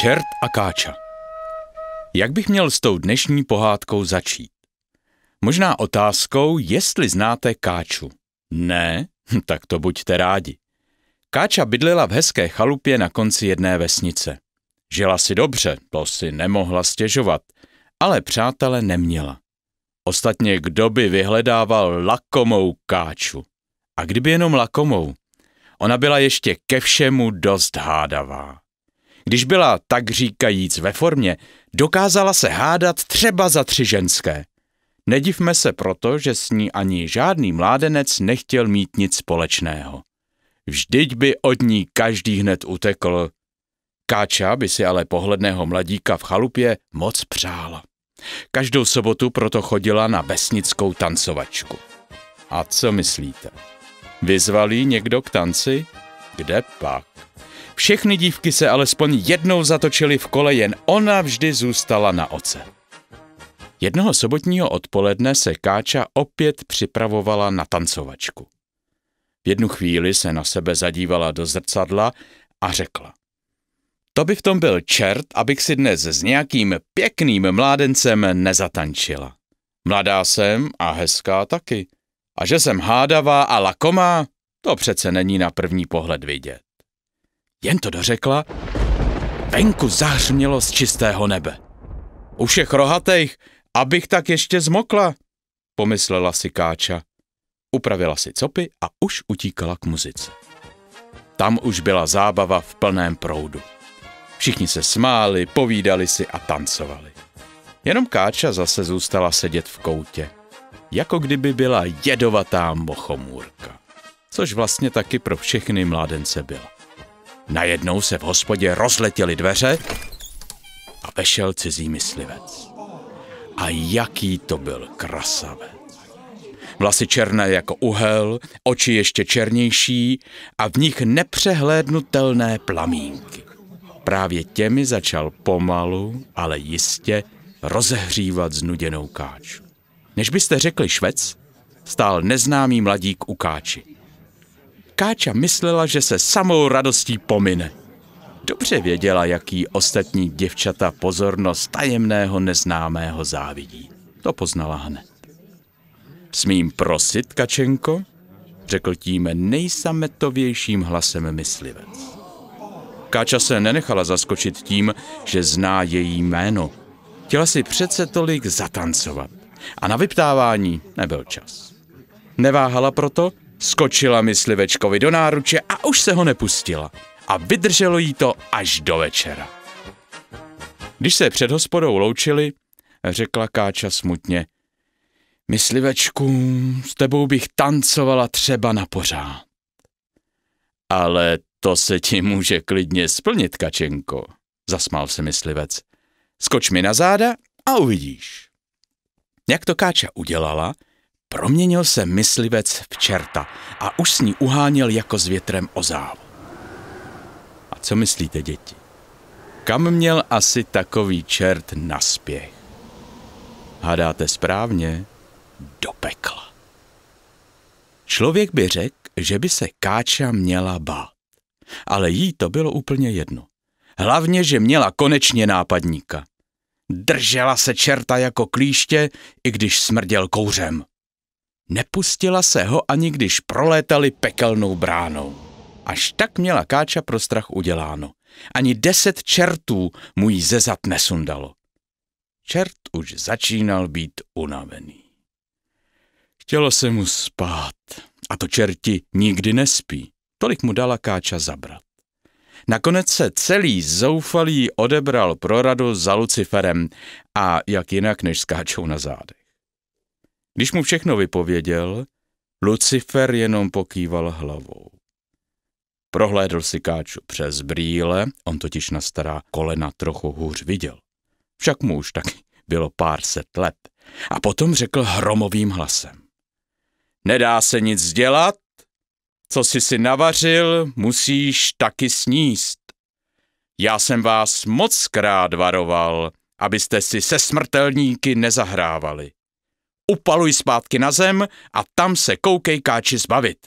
Čert a káča. Jak bych měl s tou dnešní pohádkou začít? Možná otázkou, jestli znáte káču. Ne? Tak to buďte rádi. Káča bydlela v hezké chalupě na konci jedné vesnice. Žila si dobře, to si nemohla stěžovat, ale přátele neměla. Ostatně kdo by vyhledával lakomou káču? A kdyby jenom lakomou? Ona byla ještě ke všemu dost hádavá. Když byla tak říkajíc ve formě, dokázala se hádat třeba za tři ženské. Nedivme se proto, že s ní ani žádný mládenec nechtěl mít nic společného. Vždyť by od ní každý hned utekl. Káča by si ale pohledného mladíka v chalupě moc přála. Každou sobotu proto chodila na vesnickou tancovačku. A co myslíte? Vyzval někdo k tanci? Kde pak? Všechny dívky se alespoň jednou zatočily v kole, jen ona vždy zůstala na oce. Jednoho sobotního odpoledne se Káča opět připravovala na tancovačku. V jednu chvíli se na sebe zadívala do zrcadla a řekla. To by v tom byl čert, abych si dnes s nějakým pěkným mládencem nezatančila. Mladá jsem a hezká taky. A že jsem hádavá a lakomá, to přece není na první pohled vidět. Jen to dořekla, venku zahřmělo z čistého nebe. U všech rohatejch, abych tak ještě zmokla, pomyslela si Káča. Upravila si copy a už utíkala k muzice. Tam už byla zábava v plném proudu. Všichni se smáli, povídali si a tancovali. Jenom Káča zase zůstala sedět v koutě, jako kdyby byla jedovatá mochomůrka, což vlastně taky pro všechny mládence byla. Najednou se v hospodě rozletěly dveře a vešel cizí myslivec. A jaký to byl krasavec. Vlasy černé jako uhel, oči ještě černější a v nich nepřehlédnutelné plamínky. Právě těmi začal pomalu, ale jistě rozehřívat znuděnou káču. Než byste řekli švec, stál neznámý mladík u káči. Káča myslela, že se samou radostí pomine. Dobře věděla, jaký ostatní děvčata pozornost tajemného neznámého závidí. To poznala hned. Smím prosit, Kačenko? Řekl tím nejsametovějším hlasem myslivec. Káča se nenechala zaskočit tím, že zná její jméno. Chtěla si přece tolik zatancovat. A na vyptávání nebyl čas. Neváhala proto Skočila myslivečkovi do náruče a už se ho nepustila. A vydrželo jí to až do večera. Když se před hospodou loučili, řekla Káča smutně. Myslivečku, s tebou bych tancovala třeba na pořád. Ale to se ti může klidně splnit, Kačenko, zasmál se myslivec. Skoč mi na záda a uvidíš. Jak to Káča udělala, Proměnil se myslivec v čerta a už s ní uháněl jako s větrem o závu. A co myslíte, děti? Kam měl asi takový čert na spěch? Hádáte správně? Do pekla. Člověk by řekl, že by se Káča měla bát. Ale jí to bylo úplně jedno. Hlavně, že měla konečně nápadníka. Držela se čerta jako klíště, i když smrděl kouřem. Nepustila se ho ani když prolétali pekelnou bránou. Až tak měla Káča pro strach uděláno. Ani deset čertů mu jí ze zad nesundalo. Čert už začínal být unavený. Chtělo se mu spát, a to čerti nikdy nespí. Tolik mu dala Káča zabrat. Nakonec se celý zoufalý odebral pro radu za Luciferem a jak jinak než skáčou na zádech. Když mu všechno vypověděl, Lucifer jenom pokýval hlavou. Prohlédl si Káču přes brýle, on totiž na stará kolena trochu hůř viděl. Však mu už taky bylo pár set let. A potom řekl hromovým hlasem. Nedá se nic dělat, co jsi si navařil, musíš taky sníst. Já jsem vás moc krát varoval, abyste si se smrtelníky nezahrávali upaluj zpátky na zem a tam se koukej káči zbavit.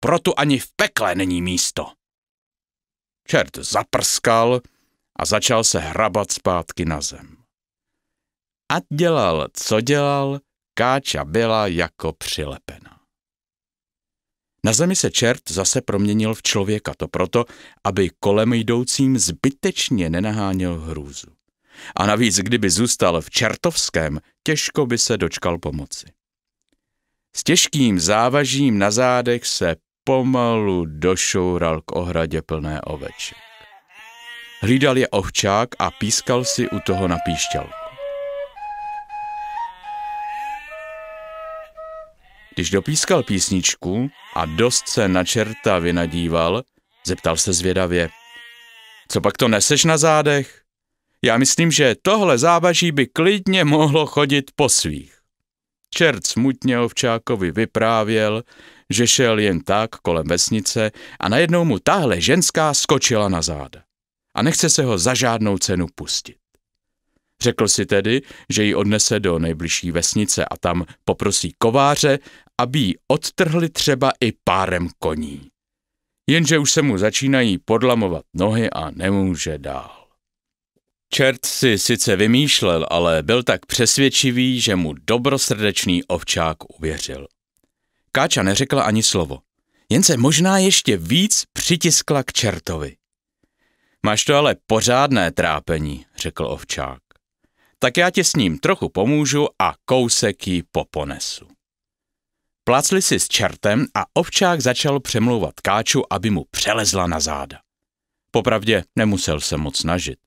Proto ani v pekle není místo. Čert zaprskal a začal se hrabat zpátky na zem. A dělal, co dělal, Káča byla jako přilepena. Na zemi se čert zase proměnil v člověka, to proto, aby kolem jdoucím zbytečně nenaháněl hrůzu. A navíc, kdyby zůstal v Čertovském, těžko by se dočkal pomoci. S těžkým závažím na zádech se pomalu došoural k ohradě plné oveček. Hlídal je ovčák a pískal si u toho na píšťalku. Když dopískal písničku a dost se na čerta vynadíval, zeptal se zvědavě, co pak to neseš na zádech? Já myslím, že tohle závaží by klidně mohlo chodit po svých. Čert smutně ovčákovi vyprávěl, že šel jen tak kolem vesnice a najednou mu tahle ženská skočila na záda a nechce se ho za žádnou cenu pustit. Řekl si tedy, že ji odnese do nejbližší vesnice a tam poprosí kováře, aby ji odtrhli třeba i párem koní. Jenže už se mu začínají podlamovat nohy a nemůže dál. Čert si sice vymýšlel, ale byl tak přesvědčivý, že mu dobrosrdečný ovčák uvěřil. Káča neřekla ani slovo, jen se možná ještě víc přitiskla k čertovi. Máš to ale pořádné trápení, řekl ovčák. Tak já ti s ním trochu pomůžu a kousek ji poponesu. Plácli si s čertem a ovčák začal přemlouvat káču, aby mu přelezla na záda. Popravdě nemusel se moc snažit.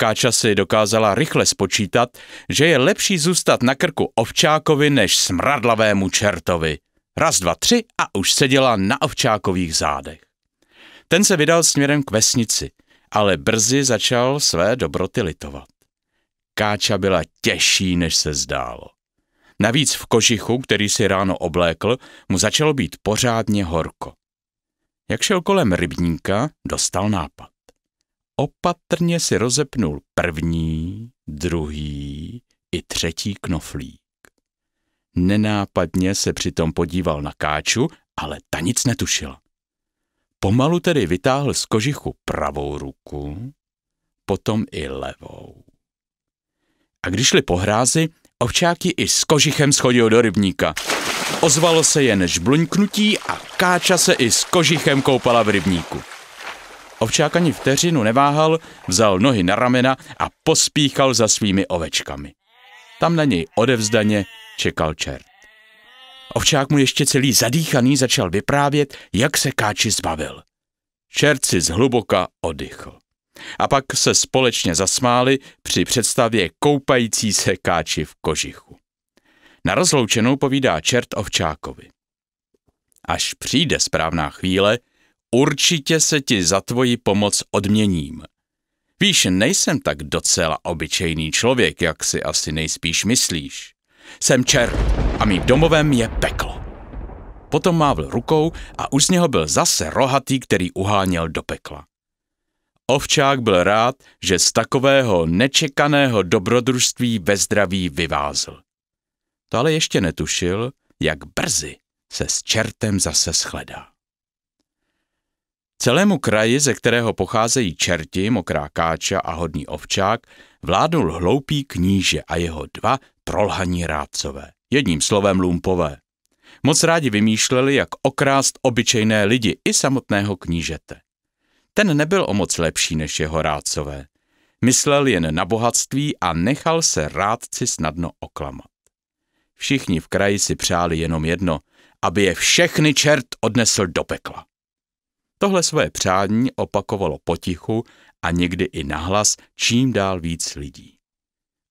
Káča si dokázala rychle spočítat, že je lepší zůstat na krku ovčákovi než smradlavému čertovi. Raz, dva, tři a už seděla na ovčákových zádech. Ten se vydal směrem k vesnici, ale brzy začal své dobroty litovat. Káča byla těžší, než se zdálo. Navíc v kožichu, který si ráno oblékl, mu začalo být pořádně horko. Jak šel kolem rybníka, dostal nápad opatrně si rozepnul první, druhý i třetí knoflík. Nenápadně se přitom podíval na káču, ale ta nic netušila. Pomalu tedy vytáhl z kožichu pravou ruku, potom i levou. A když šli po hrázi, ovčáky i s kožichem schodil do rybníka. Ozvalo se jen žbluňknutí a káča se i s kožichem koupala v rybníku. Ovčák ani vteřinu neváhal, vzal nohy na ramena a pospíchal za svými ovečkami. Tam na něj odevzdaně čekal čert. Ovčák mu ještě celý zadýchaný začal vyprávět, jak se káči zbavil. Čert si zhluboka oddychl. A pak se společně zasmáli při představě koupající se káči v kožichu. Na rozloučenou povídá čert ovčákovi. Až přijde správná chvíle, Určitě se ti za tvoji pomoc odměním. Víš, nejsem tak docela obyčejný člověk, jak si asi nejspíš myslíš. Jsem čert a mým domovem je peklo. Potom mávl rukou a už z něho byl zase rohatý, který uháněl do pekla. Ovčák byl rád, že z takového nečekaného dobrodružství ve zdraví vyvázl. To ale ještě netušil, jak brzy se s čertem zase shledá. Celému kraji, ze kterého pocházejí čerti, mokrá káča a hodný ovčák, vládnul hloupý kníže a jeho dva prolhaní rádcové. Jedním slovem lumpové. Moc rádi vymýšleli, jak okrást obyčejné lidi i samotného knížete. Ten nebyl o moc lepší než jeho rádcové. Myslel jen na bohatství a nechal se rádci snadno oklamat. Všichni v kraji si přáli jenom jedno, aby je všechny čert odnesl do pekla. Tohle své přání opakovalo potichu a někdy i nahlas čím dál víc lidí.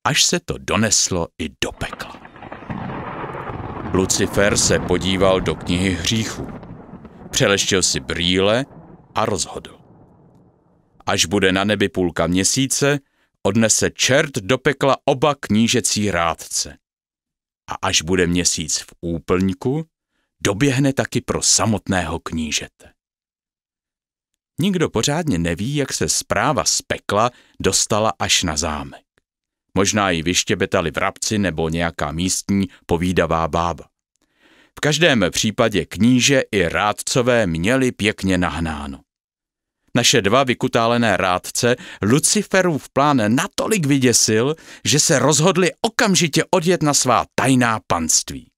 Až se to doneslo i do pekla. Lucifer se podíval do knihy hříchů. Přeleštil si brýle a rozhodl. Až bude na nebi půlka měsíce, odnese čert do pekla oba knížecí rádce. A až bude měsíc v úplňku, doběhne taky pro samotného knížete. Nikdo pořádně neví, jak se zpráva z pekla dostala až na zámek. Možná ji vyštěbetali vrabci nebo nějaká místní povídavá bába. V každém případě kníže i rádcové měli pěkně nahnáno. Naše dva vykutálené rádce Luciferův plán natolik vyděsil, že se rozhodli okamžitě odjet na svá tajná panství.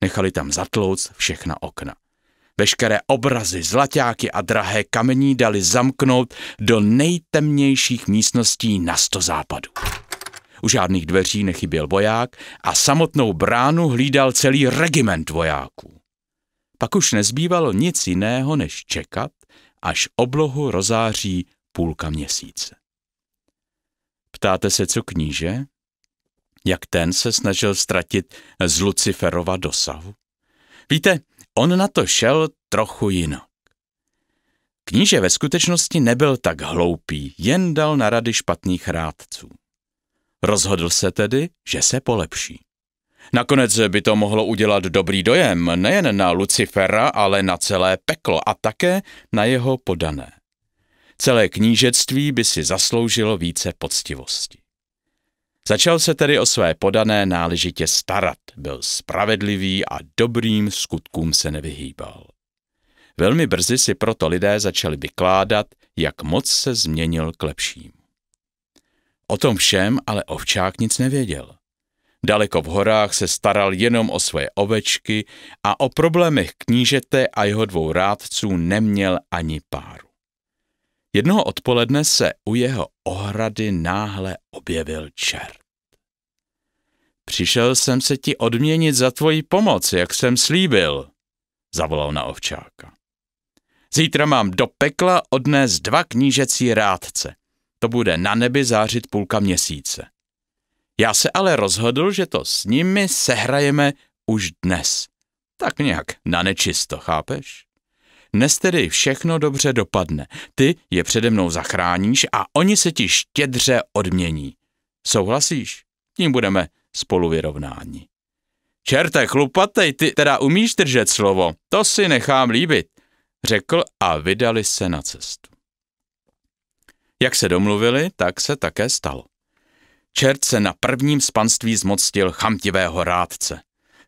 Nechali tam zatlouc všechna okna. Veškeré obrazy, zlaťáky a drahé kamení dali zamknout do nejtemnějších místností na sto západu. U žádných dveří nechyběl voják a samotnou bránu hlídal celý regiment vojáků. Pak už nezbývalo nic jiného, než čekat, až oblohu rozáří půlka měsíce. Ptáte se, co kníže? Jak ten se snažil ztratit z Luciferova dosahu? Víte, On na to šel trochu jinak. Kníže ve skutečnosti nebyl tak hloupý, jen dal na rady špatných rádců. Rozhodl se tedy, že se polepší. Nakonec by to mohlo udělat dobrý dojem nejen na Lucifera, ale na celé peklo a také na jeho podané. Celé knížectví by si zasloužilo více poctivosti. Začal se tedy o své podané náležitě starat, byl spravedlivý a dobrým skutkům se nevyhýbal. Velmi brzy si proto lidé začali vykládat, jak moc se změnil k lepšímu. O tom všem ale ovčák nic nevěděl. Daleko v horách se staral jenom o svoje ovečky a o problémech knížete a jeho dvou rádců neměl ani pár. Jednoho odpoledne se u jeho ohrady náhle objevil čert. Přišel jsem se ti odměnit za tvoji pomoc, jak jsem slíbil, zavolal na ovčáka. Zítra mám do pekla odnést dva knížecí rádce. To bude na nebi zářit půlka měsíce. Já se ale rozhodl, že to s nimi sehrajeme už dnes. Tak nějak na nečisto, chápeš? Dnes tedy všechno dobře dopadne. Ty je přede mnou zachráníš a oni se ti štědře odmění. Souhlasíš? Tím budeme spolu vyrovnáni. Čerte, chlupatej, ty teda umíš držet slovo, to si nechám líbit, řekl a vydali se na cestu. Jak se domluvili, tak se také stalo. Čert se na prvním spanství zmocnil chamtivého rádce.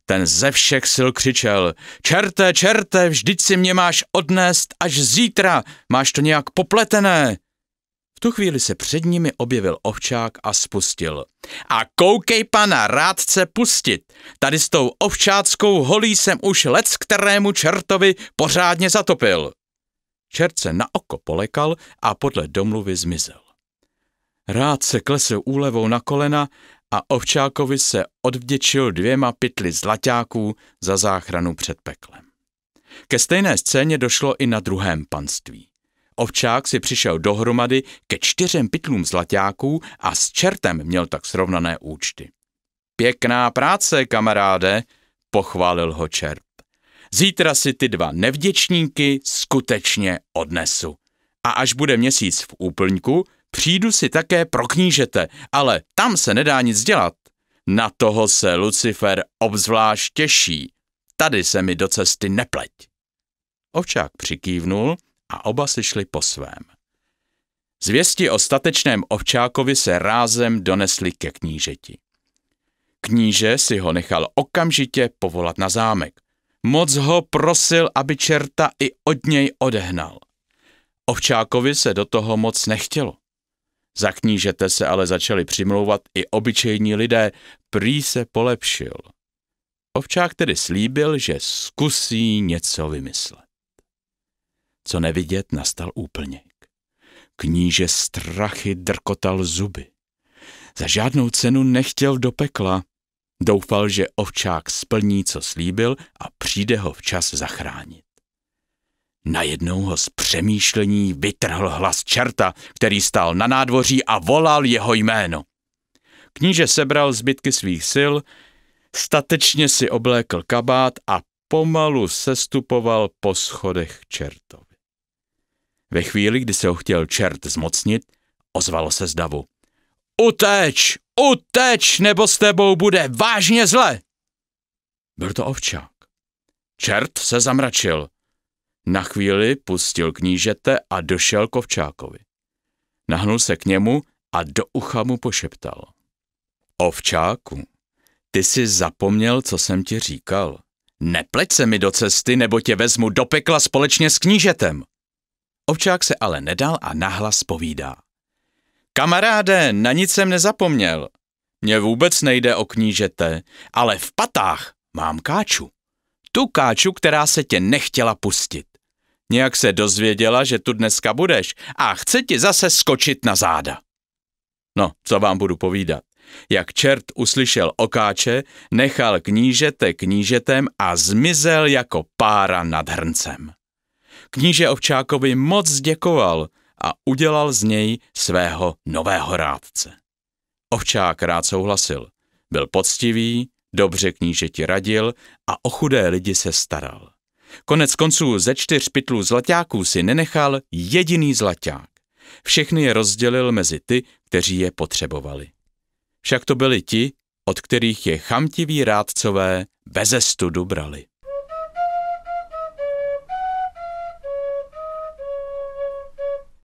Ten ze všech sil křičel, čerte, čerte, vždyť si mě máš odnést až zítra, máš to nějak popletené. V tu chvíli se před nimi objevil ovčák a spustil. A koukej pana rádce pustit, tady s tou ovčáckou holí jsem už lec kterému čertovi pořádně zatopil. Čert se na oko polekal a podle domluvy zmizel. Rád se klesl úlevou na kolena a Ovčákovi se odvděčil dvěma pytli zlaťáků za záchranu před peklem. Ke stejné scéně došlo i na druhém panství. Ovčák si přišel dohromady ke čtyřem pytlům zlaťáků a s čertem měl tak srovnané účty. Pěkná práce, kamaráde, pochválil ho čert. Zítra si ty dva nevděčníky skutečně odnesu. A až bude měsíc v úplňku, Přijdu si také pro knížete, ale tam se nedá nic dělat. Na toho se Lucifer obzvlášť těší. Tady se mi do cesty nepleť. Ovčák přikývnul a oba si šli po svém. Zvěsti o statečném ovčákovi se rázem donesli ke knížeti. Kníže si ho nechal okamžitě povolat na zámek. Moc ho prosil, aby čerta i od něj odehnal. Ovčákovi se do toho moc nechtělo. Za knížete se ale začali přimlouvat i obyčejní lidé, prý se polepšil. Ovčák tedy slíbil, že zkusí něco vymyslet. Co nevidět, nastal úplněk. Kníže strachy drkotal zuby. Za žádnou cenu nechtěl do pekla. Doufal, že ovčák splní, co slíbil a přijde ho včas zachránit. Najednou ho z přemýšlení vytrhl hlas čerta, který stál na nádvoří a volal jeho jméno. Kníže sebral zbytky svých sil, statečně si oblékl kabát a pomalu sestupoval po schodech čertovi. Ve chvíli, kdy se ho chtěl čert zmocnit, ozvalo se z Uteč! Uteč, nebo s tebou bude vážně zle! Byl to ovčák. Čert se zamračil. Na chvíli pustil knížete a došel Ovčákovi. Nahnul se k němu a do ucha mu pošeptal. Ovčáku, ty jsi zapomněl, co jsem ti říkal. Nepleť se mi do cesty, nebo tě vezmu do pekla společně s knížetem. Ovčák se ale nedal a nahlas povídá. Kamaráde, na nic jsem nezapomněl. Mně vůbec nejde o knížete, ale v patách mám káču. Tu káču, která se tě nechtěla pustit. Nějak se dozvěděla, že tu dneska budeš a chce ti zase skočit na záda. No, co vám budu povídat. Jak čert uslyšel okáče, nechal knížete knížetem a zmizel jako pára nad hrncem. Kníže Ovčákovi moc děkoval a udělal z něj svého nového rádce. Ovčák rád souhlasil. Byl poctivý, dobře knížeti radil a o chudé lidi se staral. Konec konců ze čtyř pytlů zlaťáků si nenechal jediný zlaťák. Všechny je rozdělil mezi ty, kteří je potřebovali. Však to byli ti, od kterých je chamtiví rádcové beze studu brali.